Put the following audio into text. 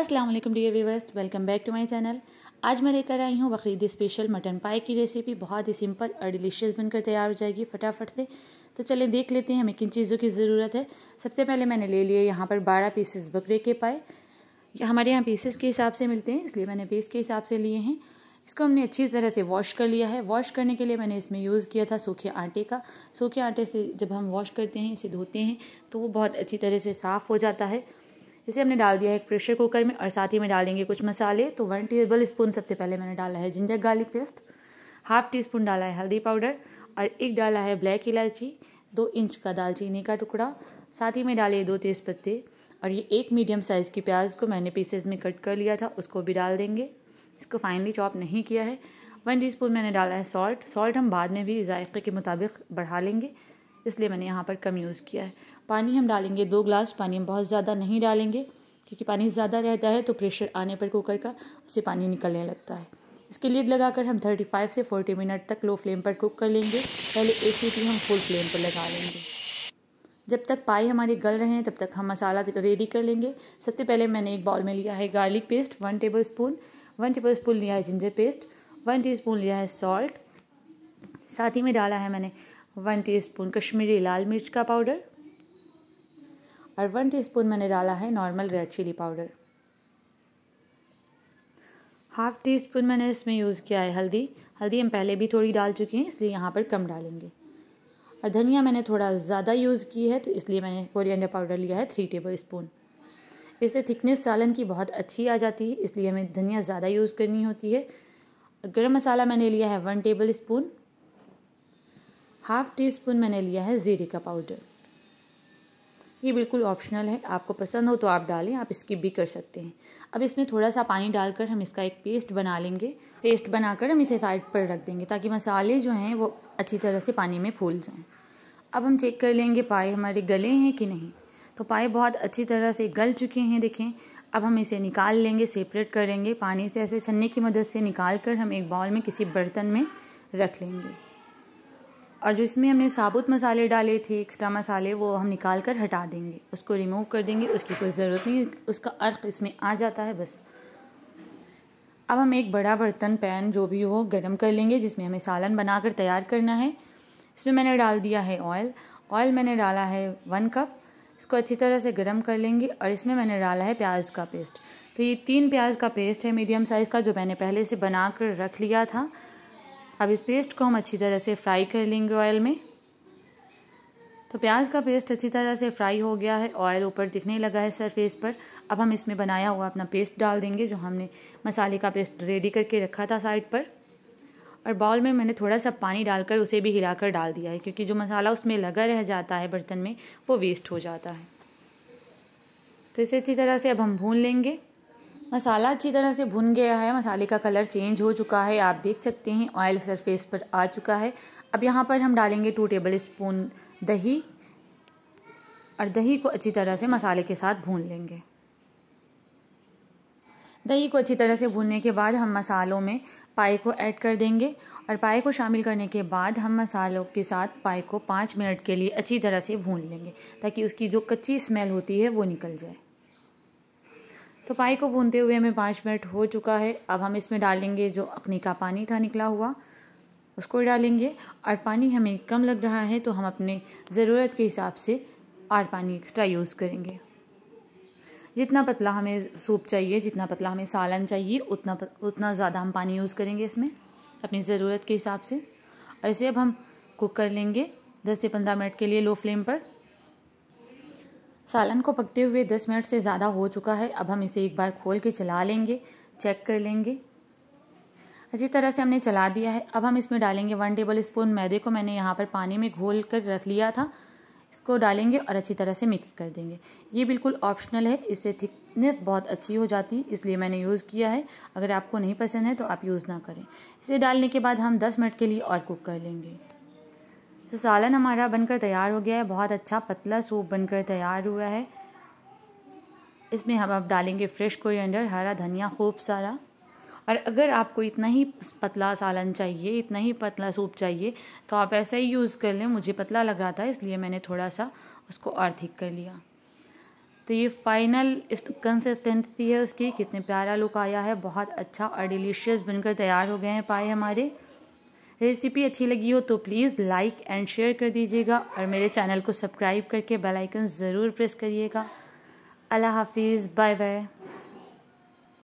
अस्सलाम वालेकुम dear viewers welcome back to my channel आज मैं लेकर आई हूँ बकरीदी स्पेशल मटन पाई की रेसिपी बहुत ही सिंपल और डिलीशियस बनकर तैयार हो जाएगी फटाफट से तो चलें देख लेते हैं हमें किन चीज़ों की ज़रूरत है सबसे पहले मैंने ले लिए यहाँ पर बारह पीसेस बकरे के पाए हमारे यहाँ पीसेस के हिसाब से मिलते हैं इसलिए मैंने पीस के हिसाब से लिए हैं इसको हमने अच्छी तरह से वॉश कर लिया है वॉश करने के लिए मैंने इसमें यूज़ किया था सूखे आटे का सूखे आटे से जब हम वॉश करते हैं इसे धोते हैं तो वो बहुत अच्छी तरह से साफ़ हो जाता है इसे हमने डाल दिया है एक प्रेशर कुकर में और साथ ही में डालेंगे कुछ मसाले तो वन टेबल स्पून सबसे पहले मैंने डाला है ginger garlic paste half teaspoon डाला है हल्दी पाउडर और एक डाला है ब्लैक इलायची दो इंच का दालचीनी का टुकड़ा साथ ही में डाले दो तेज़ पत्ते और ये एक मीडियम साइज़ की प्याज को मैंने पीसेज में कट कर लिया था उसको भी डाल देंगे इसको फाइनली चॉप नहीं किया है वन टी स्पून मैंने डाला है सॉल्ट सॉल्ट हम बाद में भी जायके के मुताबिक बढ़ा लेंगे इसलिए मैंने यहाँ पर कम यूज़ किया है पानी हम डालेंगे दो ग्लास पानी हम बहुत ज़्यादा नहीं डालेंगे क्योंकि पानी ज़्यादा रहता है तो प्रेशर आने पर कुकर का उससे पानी निकलने लगता है इसके लिड लगाकर हम 35 से 40 मिनट तक लो फ्लेम पर कुक कर लेंगे पहले एक सीटी हम फुल फ्लेम पर लगा लेंगे जब तक पाई हमारे गल रहे हैं तब तक हम मसाला रेडी कर लेंगे सबसे पहले मैंने एक बाउल में लिया है garlic paste one tablespoon one tablespoon लिया है ginger paste one teaspoon लिया है सॉल्ट साथ ही में डाला है मैंने वन टी स्पून कश्मीरी लाल मिर्च का पाउडर और वन टीस्पून मैंने डाला है normal red chilli powder half teaspoon मैंने इसमें यूज़ किया है हल्दी हल्दी हम पहले भी थोड़ी डाल चुके हैं इसलिए यहाँ पर कम डालेंगे और धनिया मैंने थोड़ा ज़्यादा यूज़ की है तो इसलिए मैंने कोरिएंडर पाउडर लिया है थ्री टेबल स्पून इससे थिकनेस सालन की बहुत अच्छी आ जाती है इसलिए हमें धनिया ज़्यादा यूज़ करनी होती है गर्म मसाला मैंने लिया है one tablespoon half teaspoon मैंने लिया है ज़ीरे का पाउडर ये बिल्कुल ऑप्शनल है आपको पसंद हो तो आप डालें आप स्किप भी कर सकते हैं अब इसमें थोड़ा सा पानी डालकर हम इसका एक पेस्ट बना लेंगे पेस्ट बनाकर हम इसे साइड पर रख देंगे ताकि मसाले जो हैं वो अच्छी तरह से पानी में फूल जाएँ अब हम चेक कर लेंगे पाए हमारे गले हैं कि नहीं तो पाए बहुत अच्छी तरह से गल चुके हैं देखें अब हम इसे निकाल लेंगे सेपरेट करेंगे पानी से ऐसे छन्ने की मदद से निकाल कर हम एक बाउल में किसी बर्तन में रख लेंगे और जो इसमें हमने साबुत मसाले डाले थे एक्स्ट्रा मसाले वो हम निकाल कर हटा देंगे उसको रिमूव कर देंगे उसकी कोई ज़रूरत नहीं उसका अर्क इसमें आ जाता है बस अब हम एक बड़ा बर्तन पैन जो भी हो गर्म कर लेंगे जिसमें हमें सालन बनाकर तैयार करना है इसमें मैंने डाल दिया है ऑयल ऑयल मैंने डाला है वन कप इसको अच्छी तरह से गर्म कर लेंगे और इसमें मैंने डाला है प्याज का पेस्ट तो ये तीन प्याज का पेस्ट है मीडियम साइज़ का जो मैंने पहले से बना कर रख लिया था अब इस पेस्ट को हम अच्छी तरह से फ्राई कर लेंगे ऑयल में तो प्याज का पेस्ट अच्छी तरह से फ्राई हो गया है ऑयल ऊपर दिखने लगा है सरफेस पर अब हम इसमें बनाया हुआ अपना पेस्ट डाल देंगे जो हमने मसाले का पेस्ट रेडी करके रखा था साइड पर और बाउल में मैंने थोड़ा सा पानी डालकर उसे भी हिलाकर डाल दिया है क्योंकि जो मसाला उसमें लगा रह जाता है बर्तन में वो वेस्ट हो जाता है तो इसे अच्छी तरह से अब हम भून लेंगे मसाला अच्छी तरह से भुन गया है मसाले का कलर चेंज हो चुका है आप देख सकते हैं ऑयल सरफेस पर आ चुका है अब यहाँ पर हम डालेंगे टू टेबल स्पून दही और दही को अच्छी तरह से मसाले के साथ भून लेंगे दही को अच्छी तरह से भूनने के बाद हम मसालों में पाए को ऐड कर देंगे और पाए को शामिल करने के बाद हम मसालों के साथ पाए को पाँच मिनट के लिए अच्छी तरह से भून लेंगे ताकि उसकी जो कच्ची स्मेल होती है वो निकल जाए तो पाई को भूनते हुए हमें पाँच मिनट हो चुका है अब हम इसमें डालेंगे जो अखनी का पानी था निकला हुआ उसको डालेंगे और पानी हमें कम लग रहा है तो हम अपने ज़रूरत के हिसाब से और पानी एक्स्ट्रा यूज़ करेंगे जितना पतला हमें सूप चाहिए जितना पतला हमें सालन चाहिए उतना उतना ज़्यादा हम पानी यूज़ करेंगे इसमें अपनी ज़रूरत के हिसाब से और इसे अब हम कुक कर लेंगे दस से पंद्रह मिनट के लिए लो फ्लेम पर सालन को पकते हुए दस मिनट से ज़्यादा हो चुका है अब हम इसे एक बार खोल के चला लेंगे चेक कर लेंगे अच्छी तरह से हमने चला दिया है अब हम इसमें डालेंगे वन टेबल स्पून मैदे को मैंने यहाँ पर पानी में घोल कर रख लिया था इसको डालेंगे और अच्छी तरह से मिक्स कर देंगे ये बिल्कुल ऑप्शनल है इससे थिकनेस बहुत अच्छी हो जाती है इसलिए मैंने यूज़ किया है अगर आपको नहीं पसंद है तो आप यूज़ ना करें इसे डालने के बाद हम 10 मिनट के लिए और कुक कर लेंगे तो सालन हमारा बनकर तैयार हो गया है बहुत अच्छा पतला सूप बनकर तैयार हुआ है इसमें हम अब डालेंगे फ्रेश कोरिएंडर हरा धनिया खूब सारा और अगर आपको इतना ही पतला सालन चाहिए इतना ही पतला सूप चाहिए तो आप ऐसा ही यूज़ कर लें मुझे पतला लग रहा था इसलिए मैंने थोड़ा सा उसको और ठीक कर लिया तो ये फाइनल इस कंसिस्टेंसी है उसकी कितने प्यारा लुक आया है बहुत अच्छा और डिलीशियस बनकर तैयार हो गए हैं पाए हमारे रेसिपी अच्छी लगी हो तो प्लीज़ लाइक एंड शेयर कर दीजिएगा और मेरे चैनल को सब्सक्राइब करके बेल आइकन ज़रूर प्रेस करिएगा अल्लाह हाफिज़ बाय बाय